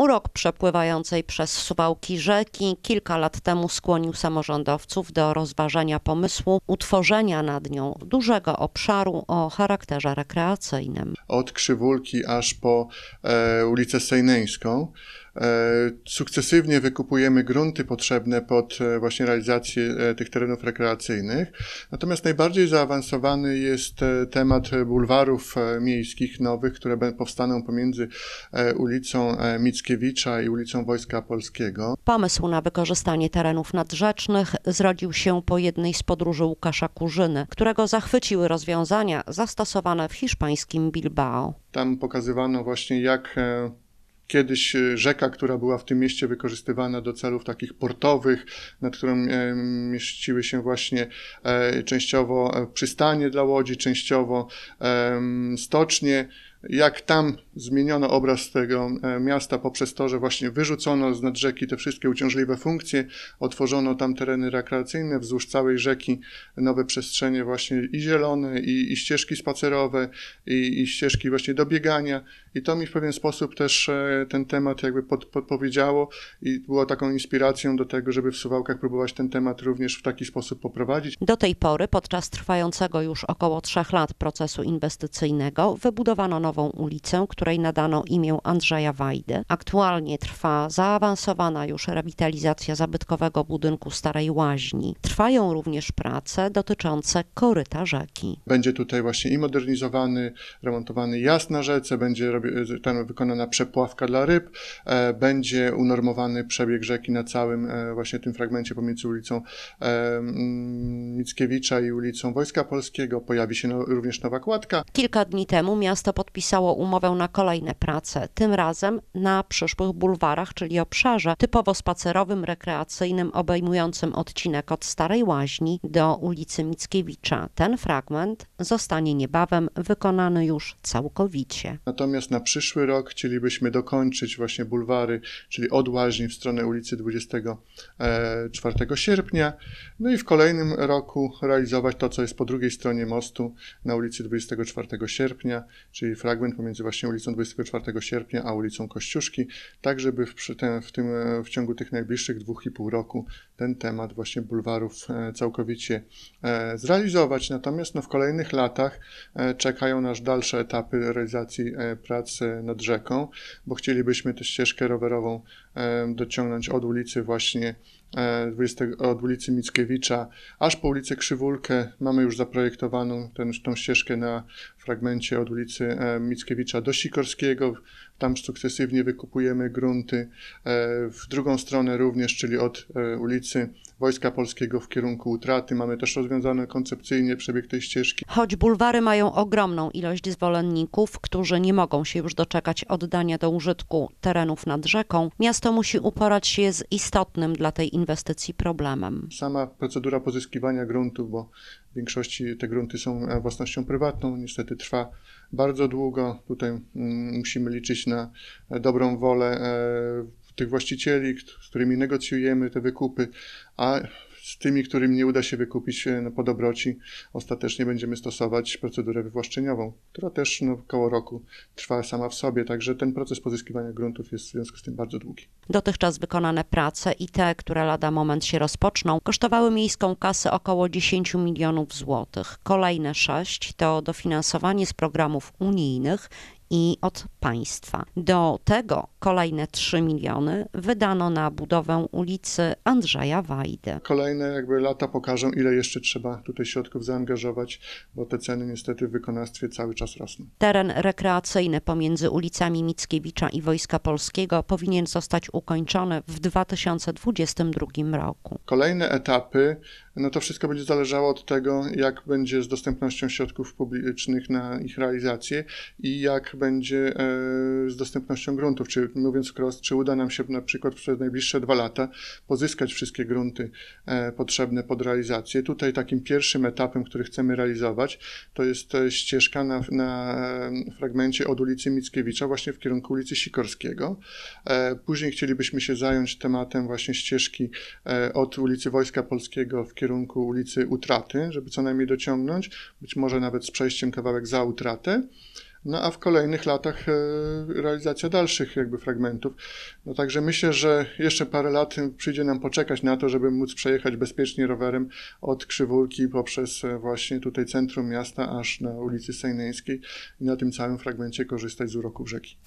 Urok przepływającej przez suwałki rzeki kilka lat temu skłonił samorządowców do rozważania pomysłu utworzenia nad nią dużego obszaru o charakterze rekreacyjnym. Od Krzywulki aż po e, ulicę Sejneńską E, sukcesywnie wykupujemy grunty potrzebne pod e, właśnie realizację e, tych terenów rekreacyjnych. Natomiast najbardziej zaawansowany jest temat bulwarów miejskich nowych, które powstaną pomiędzy ulicą Mickiewicza i ulicą Wojska Polskiego. Pomysł na wykorzystanie terenów nadrzecznych zrodził się po jednej z podróży Łukasza Kurzyny, którego zachwyciły rozwiązania zastosowane w hiszpańskim Bilbao. Tam pokazywano właśnie jak kiedyś e, rzeka, która była w tym mieście wykorzystywana do celów takich portowych, nad którą e, mieściły się właśnie e, częściowo przystanie dla łodzi, częściowo stocznie jak tam zmieniono obraz tego e, miasta poprzez to, że właśnie wyrzucono z nad rzeki te wszystkie uciążliwe funkcje, otworzono tam tereny rekreacyjne wzdłuż całej rzeki, nowe przestrzenie właśnie i zielone, i, i ścieżki spacerowe, i, i, ścieżki właśnie do biegania i to mi w pewien sposób też e, ten temat jakby pod, podpowiedziało i było taką inspiracją do tego, żeby w Suwałkach próbować ten temat również w taki sposób poprowadzić. Do tej pory podczas trwającego już około trzech lat procesu inwestycyjnego wybudowano nową ulicę, której nadano imię Andrzeja Wajdy. Aktualnie trwa zaawansowana już rewitalizacja zabytkowego budynku Starej Łaźni. Trwają również prace dotyczące koryta rzeki. Będzie tutaj właśnie i modernizowany, remontowany jazd na rzece, będzie tam wykonana przepławka dla ryb, e, będzie unormowany przebieg rzeki na całym e, właśnie tym fragmencie pomiędzy ulicą e, mm, Mickiewicza i ulicą Wojska Polskiego. Pojawi się no, również nowa kładka. Kilka dni temu miasto podpisało podpisało umowę na kolejne prace, tym razem na przyszłych bulwarach, czyli obszarze typowo spacerowym, rekreacyjnym, obejmującym odcinek od Starej Łaźni do ulicy Mickiewicza. Ten fragment zostanie niebawem wykonany już całkowicie. Natomiast na przyszły rok chcielibyśmy dokończyć właśnie bulwary, czyli od Łaźni w stronę ulicy 24 e, sierpnia, no i w kolejnym roku realizować to, co jest po drugiej stronie mostu na ulicy 24 sierpnia, czyli fragment fragment pomiędzy właśnie ulicą 24 sierpnia a ulicą Kościuszki, tak żeby w, ten, w, tym, e, w ciągu tych najbliższych dwóch i pół roku ten temat właśnie bulwarów e, całkowicie e, zrealizować. Natomiast no, w kolejnych latach czekają nas dalsze etapy realizacji pracy nad rzeką, bo chcielibyśmy tę ścieżkę rowerową dociągnąć od ulicy właśnie e, od ulicy Mickiewicza aż po ulicę Krzywulkę. Mamy już zaprojektowaną tę tą ścieżkę na fragmencie od ulicy e, Mickiewicza do Sikorskiego. Tam sukcesywnie wykupujemy grunty. E, w drugą stronę również, czyli od ulicy Wojska Polskiego w kierunku utraty. Mamy też rozwiązane koncepcyjnie przebieg tej ścieżki. Choć bulwary mają ogromną ilość zwolenników, którzy nie mogą się już doczekać oddania do użytku terenów nad rzeką, miasto musi uporać się z istotnym dla tej inwestycji problemem. Sama procedura pozyskiwania gruntów, bo w większości te grunty są e, własnością prywatną, niestety trwa bardzo długo. Tutaj mm, musimy liczyć na e, dobrą wolę e, tych właścicieli, z którymi negocjujemy te wykupy, a z tymi, którym nie uda się wykupić e, no, po dobroci, ostatecznie będziemy stosować procedurę wywłaszczeniową, która też no, koło roku trwa sama w sobie, także ten proces pozyskiwania gruntów jest w związku z tym bardzo długi. Dotychczas wykonane prace i te, które lada moment się rozpoczną, kosztowały miejską kasę około 10 milionów złotych. Kolejne 6 to dofinansowanie z programów unijnych i od państwa. Do tego kolejne 3 miliony wydano na budowę ulicy Andrzeja Wajdy. Kolejne jakby lata pokażą, ile jeszcze trzeba tutaj środków zaangażować, bo te ceny niestety w wykonawstwie cały czas rosną. Teren rekreacyjny pomiędzy ulicami Mickiewicza i Wojska Polskiego powinien zostać ukończone w 2022 roku. Kolejne etapy, no to wszystko będzie zależało od tego, jak będzie z dostępnością środków publicznych na ich realizację i jak będzie e, z dostępnością gruntów. Czy mówiąc wprost, czy uda nam się na przykład przez najbliższe dwa lata pozyskać wszystkie grunty e, potrzebne pod realizację. Tutaj takim pierwszym etapem, który chcemy realizować, to jest e, ścieżka na, na fragmencie od ulicy Mickiewicza właśnie w kierunku ulicy Sikorskiego. Później chcieliśmy chcielibyśmy się zająć tematem właśnie ścieżki e, od ulicy Wojska Polskiego w kierunku ulicy Utraty, żeby co najmniej dociągnąć, być może nawet z przejściem kawałek za Utratę. No a w kolejnych latach e, realizacja dalszych jakby fragmentów. No także myślę, że jeszcze parę lat przyjdzie nam poczekać na to, żeby móc przejechać bezpiecznie rowerem od Krzywórki poprzez e, właśnie tutaj centrum miasta aż na ulicy Sejneńskiej i na tym całym fragmencie korzystać z uroków rzeki.